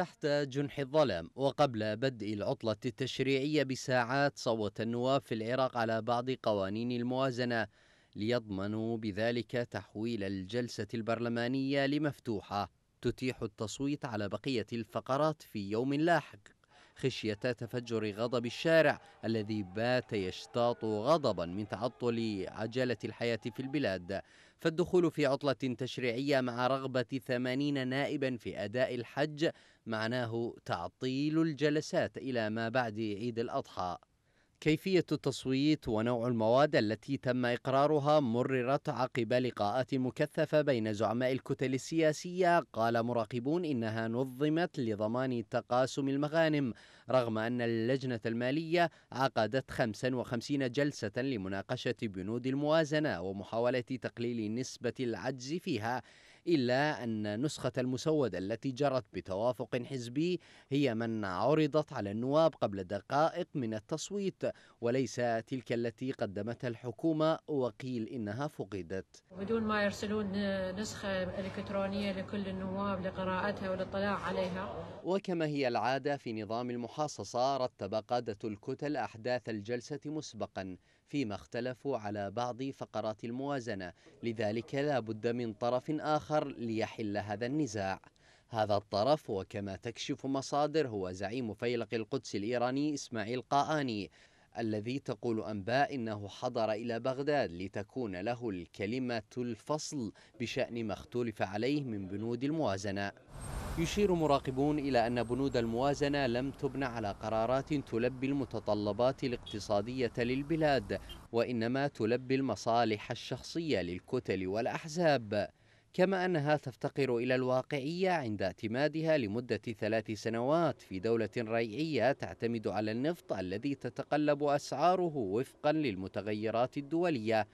تحت جنح الظلام وقبل بدء العطلة التشريعية بساعات صوت النواب في العراق على بعض قوانين الموازنة ليضمنوا بذلك تحويل الجلسة البرلمانية لمفتوحة تتيح التصويت على بقية الفقرات في يوم لاحق خشية تفجر غضب الشارع الذي بات يشتاط غضبا من تعطل عجلة الحياة في البلاد فالدخول في عطلة تشريعية مع رغبة ثمانين نائبا في أداء الحج معناه تعطيل الجلسات إلى ما بعد عيد الأضحى كيفية التصويت ونوع المواد التي تم إقرارها مررت عقب لقاءات مكثفة بين زعماء الكتل السياسية قال مراقبون إنها نظمت لضمان تقاسم المغانم رغم أن اللجنة المالية عقدت 55 جلسة لمناقشة بنود الموازنة ومحاولة تقليل نسبة العجز فيها إلا أن نسخة المسودة التي جرت بتوافق حزبي هي من عرضت على النواب قبل دقائق من التصويت وليس تلك التي قدمتها الحكومة وقيل إنها فقدت بدون ما يرسلون نسخة إلكترونية لكل النواب لقراءتها والاطلاع عليها وكما هي العادة في نظام المحاصصة رتب قادة الكتل أحداث الجلسة مسبقا فيما اختلفوا على بعض فقرات الموازنة لذلك لا بد من طرف آخر ليحل هذا النزاع هذا الطرف وكما تكشف مصادر هو زعيم فيلق القدس الإيراني إسماعيل قاآني الذي تقول أنباء أنه حضر إلى بغداد لتكون له الكلمة الفصل بشأن ما اختلف عليه من بنود الموازنة يشير مراقبون إلى أن بنود الموازنة لم تبنى على قرارات تلبي المتطلبات الاقتصادية للبلاد وإنما تلبي المصالح الشخصية للكتل والأحزاب كما أنها تفتقر إلى الواقعية عند اعتمادها لمدة ثلاث سنوات في دولة ريعية تعتمد على النفط الذي تتقلب أسعاره وفقا للمتغيرات الدولية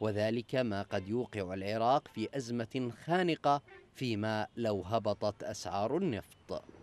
وذلك ما قد يوقع العراق في أزمة خانقة فيما لو هبطت أسعار النفط